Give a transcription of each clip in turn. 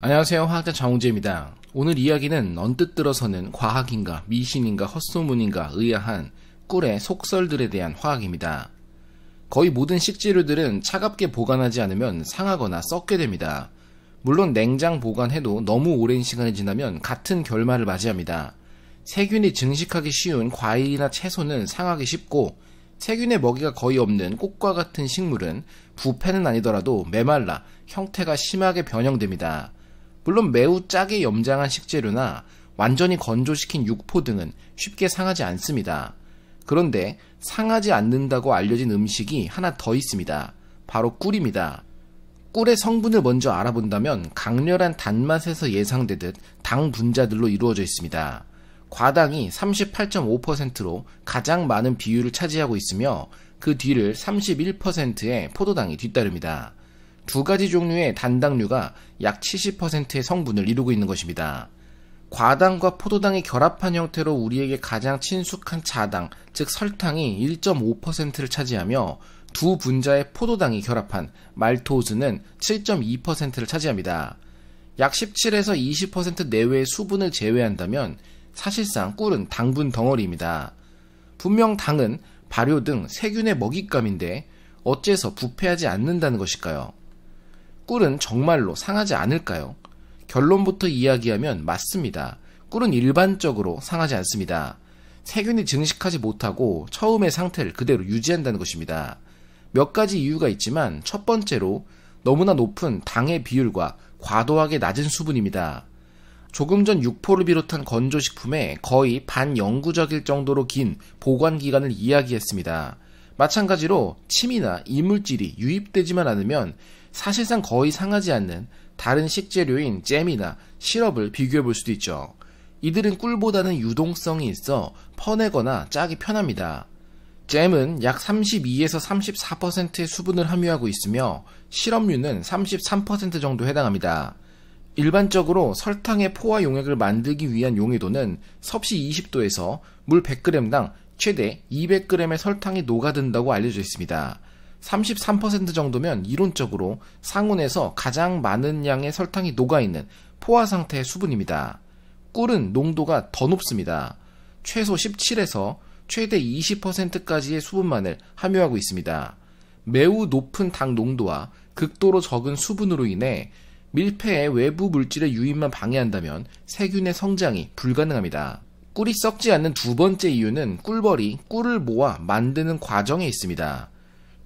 안녕하세요. 화학자 장홍재입니다. 오늘 이야기는 언뜻 들어서는 과학인가, 미신인가, 헛소문인가 의아한 꿀의 속설들에 대한 화학입니다. 거의 모든 식재료들은 차갑게 보관하지 않으면 상하거나 썩게 됩니다. 물론 냉장 보관해도 너무 오랜 시간이 지나면 같은 결말을 맞이합니다. 세균이 증식하기 쉬운 과일이나 채소는 상하기 쉽고 세균의 먹이가 거의 없는 꽃과 같은 식물은 부패는 아니더라도 메말라 형태가 심하게 변형됩니다. 물론 매우 짜게 염장한 식재료나 완전히 건조시킨 육포 등은 쉽게 상하지 않습니다. 그런데 상하지 않는다고 알려진 음식이 하나 더 있습니다. 바로 꿀입니다. 꿀의 성분을 먼저 알아본다면 강렬한 단맛에서 예상되듯 당 분자들로 이루어져 있습니다. 과당이 38.5%로 가장 많은 비율을 차지하고 있으며 그 뒤를 31%의 포도당이 뒤따릅니다. 두 가지 종류의 단당류가 약 70%의 성분을 이루고 있는 것입니다. 과당과 포도당이 결합한 형태로 우리에게 가장 친숙한 자당, 즉 설탕이 1.5%를 차지하며 두 분자의 포도당이 결합한 말토스는 7.2%를 차지합니다. 약 17에서 20% 내외의 수분을 제외한다면 사실상 꿀은 당분 덩어리입니다. 분명 당은 발효 등 세균의 먹잇감인데 어째서 부패하지 않는다는 것일까요? 꿀은 정말로 상하지 않을까요? 결론부터 이야기하면 맞습니다. 꿀은 일반적으로 상하지 않습니다. 세균이 증식하지 못하고 처음의 상태를 그대로 유지한다는 것입니다. 몇 가지 이유가 있지만 첫 번째로 너무나 높은 당의 비율과 과도하게 낮은 수분입니다. 조금 전 육포를 비롯한 건조식품에 거의 반영구적일 정도로 긴 보관기간을 이야기했습니다. 마찬가지로 침이나 이물질이 유입되지만 않으면 사실상 거의 상하지 않는 다른 식재료인 잼이나 시럽을 비교해 볼 수도 있죠. 이들은 꿀보다는 유동성이 있어 퍼내거나 짜기 편합니다. 잼은 약 32에서 34%의 수분을 함유하고 있으며 실험류는 33% 정도 해당합니다. 일반적으로 설탕의 포화 용액을 만들기 위한 용의도는 섭씨 20도에서 물 100g당 최대 200g의 설탕이 녹아든다고 알려져 있습니다. 33% 정도면 이론적으로 상온에서 가장 많은 양의 설탕이 녹아있는 포화 상태의 수분입니다. 꿀은 농도가 더 높습니다. 최소 17에서 최대 20%까지의 수분만을 함유하고 있습니다. 매우 높은 당 농도와 극도로 적은 수분으로 인해 밀폐의 외부 물질의 유입만 방해한다면 세균의 성장이 불가능합니다. 꿀이 썩지 않는 두 번째 이유는 꿀벌이 꿀을 모아 만드는 과정에 있습니다.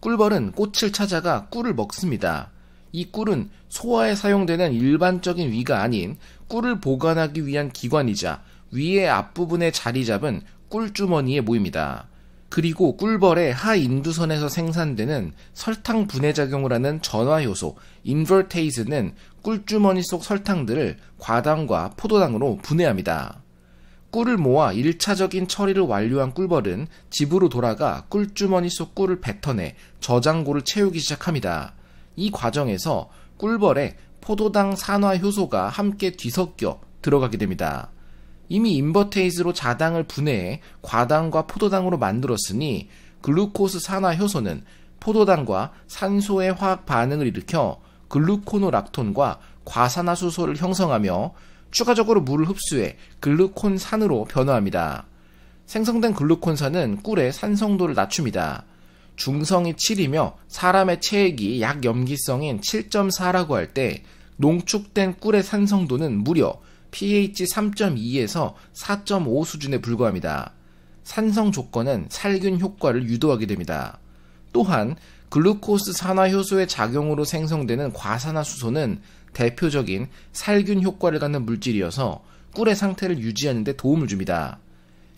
꿀벌은 꽃을 찾아가 꿀을 먹습니다. 이 꿀은 소화에 사용되는 일반적인 위가 아닌 꿀을 보관하기 위한 기관이자 위의 앞부분에 자리 잡은 꿀주머니에 모입니다. 그리고 꿀벌의 하인두선에서 생산되는 설탕 분해작용을 하는 전화효소 인버테이즈는 꿀주머니 속 설탕들을 과당과 포도당으로 분해합니다. 꿀을 모아 1차적인 처리를 완료한 꿀벌은 집으로 돌아가 꿀주머니 속 꿀을 뱉어내 저장고를 채우기 시작합니다. 이 과정에서 꿀벌에 포도당 산화 효소가 함께 뒤섞여 들어가게 됩니다. 이미 인버테이즈로 자당을 분해해 과당과 포도당으로 만들었으니 글루코스 산화 효소는 포도당과 산소의 화학 반응을 일으켜 글루코노락톤과 과산화수소를 형성하며 추가적으로 물을 흡수해 글루콘산으로 변화합니다. 생성된 글루콘산은 꿀의 산성도를 낮춥니다. 중성이 7이며 사람의 체액이 약 염기성인 7.4라고 할 때 농축된 꿀의 산성도는 무려 pH 3.2에서 4.5 수준에 불과합니다. 산성 조건은 살균 효과를 유도하게 됩니다. 또한 글루코스 산화 효소의 작용으로 생성되는 과산화수소는 대표적인 살균 효과를 갖는 물질이어서 꿀의 상태를 유지하는 데 도움을 줍니다.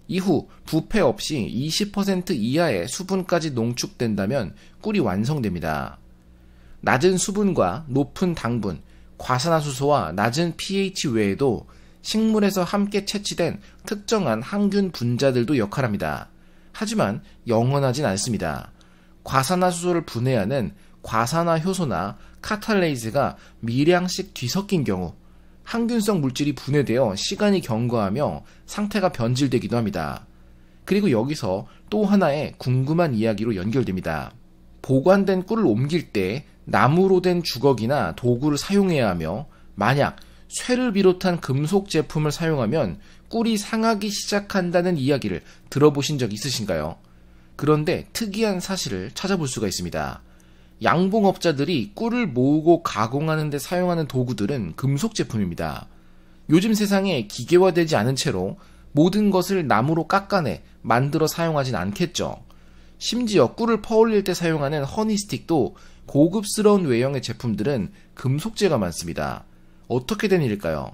이후 부패 없이 20% 이하의 수분까지 농축된다면 꿀이 완성됩니다. 낮은 수분과 높은 당분, 과산화수소와 낮은 pH 외에도 식물에서 함께 채취된 특정한 항균 분자들도 역할합니다. 하지만 영원하진 않습니다. 과산화수소를 분해하는 과산화효소나 카탈레이즈가 미량씩 뒤섞인 경우 항균성 물질이 분해되어 시간이 경과하며 상태가 변질되기도 합니다. 그리고 여기서 또 하나의 궁금한 이야기로 연결됩니다. 보관된 꿀을 옮길 때 나무로 된 주걱이나 도구를 사용해야 하며 만약 쇠를 비롯한 금속 제품을 사용하면 꿀이 상하기 시작한다는 이야기를 들어보신 적 있으신가요? 그런데 특이한 사실을 찾아볼 수가 있습니다. 양봉업자들이 꿀을 모으고 가공하는 데 사용하는 도구들은 금속 제품입니다. 요즘 세상에 기계화되지 않은 채로 모든 것을 나무로 깎아내 만들어 사용하진 않겠죠. 심지어 꿀을 퍼올릴 때 사용하는 허니스틱도 고급스러운 외형의 제품들은 금속재가 많습니다. 어떻게 된 일일까요?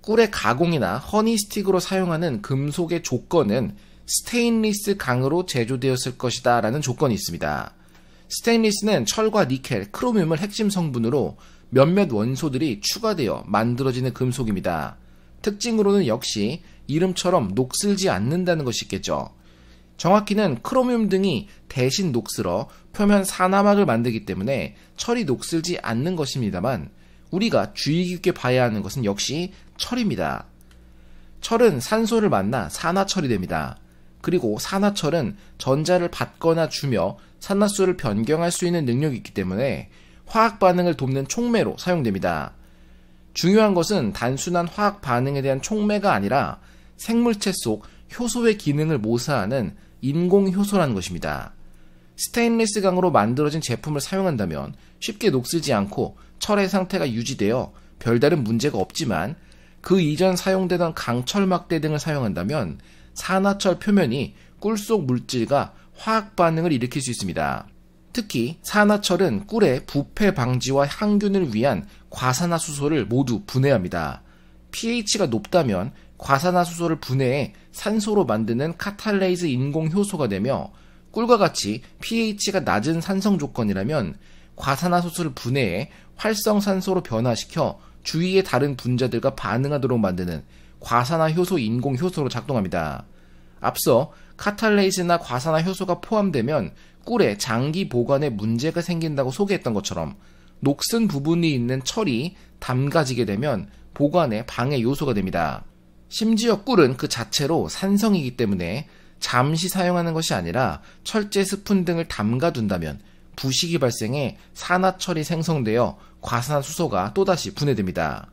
꿀의 가공이나 허니스틱으로 사용하는 금속의 조건은 스테인리스 강으로 제조되었을 것이다 라는 조건이 있습니다. 스테인리스는 철과 니켈, 크로뮴을 핵심 성분으로 몇몇 원소들이 추가되어 만들어지는 금속입니다. 특징으로는 역시 이름처럼 녹슬지 않는다는 것이 있겠죠. 정확히는 크로뮴 등이 대신 녹슬어 표면 산화막을 만들기 때문에 철이 녹슬지 않는 것입니다만 우리가 주의 깊게 봐야 하는 것은 역시 철입니다. 철은 산소를 만나 산화 철이됩니다 그리고 산화철은 전자를 받거나 주며 산화수를 변경할 수 있는 능력이 있기 때문에 화학 반응을 돕는 촉매로 사용됩니다. 중요한 것은 단순한 화학 반응에 대한 촉매가 아니라 생물체 속 효소의 기능을 모사하는 인공 효소라는 것입니다. 스테인리스 강으로 만들어진 제품을 사용한다면 쉽게 녹슬지 않고 철의 상태가 유지되어 별다른 문제가 없지만 그 이전 사용되던 강철막대 등을 사용한다면 산화철 표면이 꿀 속 물질과 화학 반응을 일으킬 수 있습니다. 특히 산화철은 꿀의 부패 방지와 항균을 위한 과산화수소를 모두 분해합니다. pH가 높다면 과산화수소를 분해해 산소로 만드는 카탈레이즈 인공 효소가 되며 꿀과 같이 pH가 낮은 산성 조건이라면 과산화수소를 분해해 활성산소로 변화시켜 주위의 다른 분자들과 반응하도록 만드는 과산화 효소 인공 효소로 작동합니다. 앞서 카탈레이즈나 과산화 효소가 포함되면 꿀의 장기 보관에 문제가 생긴다고 소개했던 것처럼 녹슨 부분이 있는 철이 담가지게 되면 보관에 방해 요소가 됩니다. 심지어 꿀은 그 자체로 산성이기 때문에 잠시 사용하는 것이 아니라 철제 스푼 등을 담가둔다면 부식이 발생해 산화철이 생성되어 과산화수소가 또다시 분해됩니다.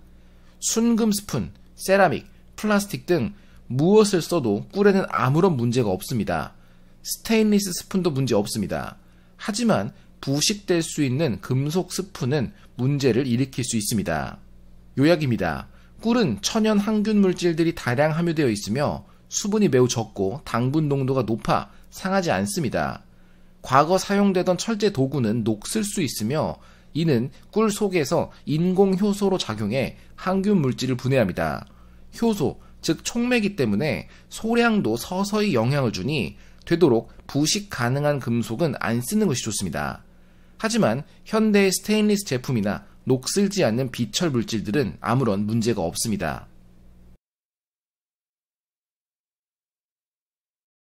순금 스푼, 세라믹, 플라스틱 등 무엇을 써도 꿀에는 아무런 문제가 없습니다. 스테인리스 스푼도 문제 없습니다. 하지만 부식될 수 있는 금속 스푼은 문제를 일으킬 수 있습니다. 요약입니다. 꿀은 천연 항균 물질들이 다량 함유되어 있으며 수분이 매우 적고 당분 농도가 높아 상하지 않습니다. 과거 사용되던 철제 도구는 녹슬 수 있으며 이는 꿀 속에서 인공 효소로 작용해 항균 물질을 분해합니다. 효소, 즉 촉매기 때문에 소량도 서서히 영향을 주니 되도록 부식 가능한 금속은 안 쓰는 것이 좋습니다. 하지만 현대의 스테인리스 제품이나 녹슬지 않는 비철 물질들은 아무런 문제가 없습니다.